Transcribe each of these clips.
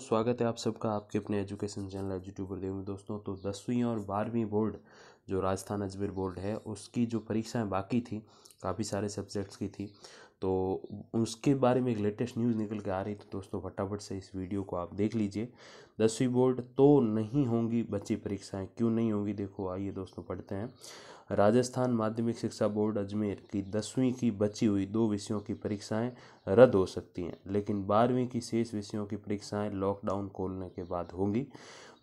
स्वागत है आप सबका आपके अपने एजुकेशन चैनल एजुट्यूब देव में दोस्तों तो दसवीं और बारहवीं बोर्ड जो राजस्थान अजमेर बोर्ड है उसकी जो परीक्षाएं बाकी थी काफ़ी सारे सब्जेक्ट्स की थी तो उसके बारे में एक लेटेस्ट न्यूज़ निकल के आ रही तो दोस्तों फटाफट से इस वीडियो को आप देख लीजिए दसवीं बोर्ड तो नहीं होंगी बच्ची परीक्षाएं क्यों नहीं होंगी देखो आइए दोस्तों पढ़ते हैं राजस्थान माध्यमिक शिक्षा बोर्ड अजमेर की दसवीं की बची हुई दो विषयों की परीक्षाएं रद्द हो सकती हैं लेकिन बारहवीं की शेष विषयों की परीक्षाएं लॉकडाउन खोलने के बाद होंगी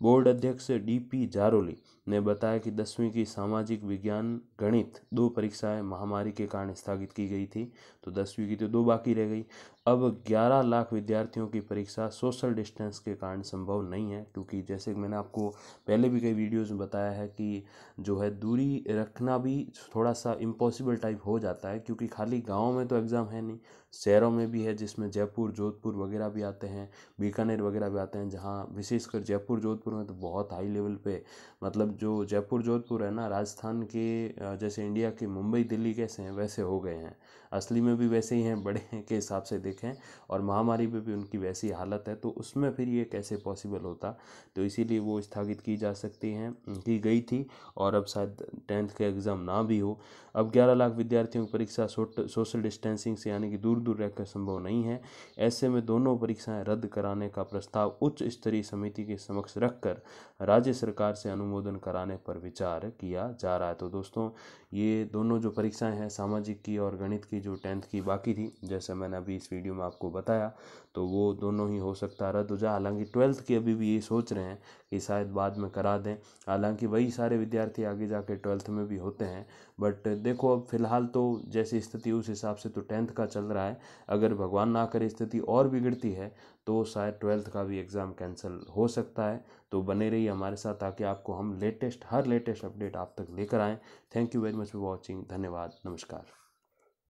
बोर्ड अध्यक्ष डी पी जारोली ने बताया कि दसवीं की सामाजिक विज्ञान गणित दो परीक्षाएं महामारी के कारण स्थगित की गई थी तो दसवीं की तो दो बाकी रह गई अब 11 लाख विद्यार्थियों की परीक्षा सोशल डिस्टेंस के कारण संभव नहीं है क्योंकि जैसे कि मैंने आपको पहले भी कई वीडियोस में बताया है कि जो है दूरी रखना भी थोड़ा सा इम्पॉसिबल टाइप हो जाता है क्योंकि खाली गाँव में तो एग्ज़ाम है नहीं शहरों में भी है जिसमें जयपुर जोधपुर वगैरह भी आते हैं बीकानेर वगैरह भी आते हैं जहाँ विशेषकर जयपुर जोधपुर जोधपुर में तो बहुत हाई लेवल पे मतलब जो जयपुर जोधपुर है ना राजस्थान के जैसे इंडिया के मुंबई दिल्ली कैसे हैं वैसे हो गए हैं असली में भी वैसे ही हैं बड़े के हिसाब से देखें और महामारी में भी उनकी वैसी हालत है तो उसमें फिर ये कैसे पॉसिबल होता तो इसीलिए वो स्थगित की जा सकती हैं की गई थी और अब शायद टेंथ के एग्ज़ाम ना भी हो अब ग्यारह लाख विद्यार्थियों की परीक्षा सोशल डिस्टेंसिंग से यानी कि दूर दूर रहकर संभव नहीं है ऐसे में दोनों परीक्षाएं रद्द कराने का प्रस्ताव उच्च स्तरीय समिति के समक्ष रख रखकर राज्य सरकार से अनुमोदन कराने पर विचार किया जा रहा है तो दोस्तों ये दोनों जो परीक्षाएं हैं सामाजिक की और गणित की जो टेंथ की बाकी थी जैसे मैंने अभी इस वीडियो में आपको बताया तो वो दोनों ही हो सकता है रद्द हो तो जाए हालांकि ट्वेल्थ की अभी भी ये सोच रहे हैं कि शायद बाद में करा दें हालांकि वही सारे विद्यार्थी आगे जाके ट्वेल्थ में भी होते हैं बट देखो अब फिलहाल तो जैसी स्थिति उस हिसाब से तो टेंथ का चल रहा है अगर भगवान ना करे स्थिति और बिगड़ती है तो शायद ट्वेल्थ का भी एग्ज़ाम कैंसिल हो सकता है तो बने रहिए हमारे साथ ताकि आपको हम लेटेस्ट हर लेटेस्ट अपडेट आप तक लेकर आएँ thank you very much for watching धन्यवाद नमस्कार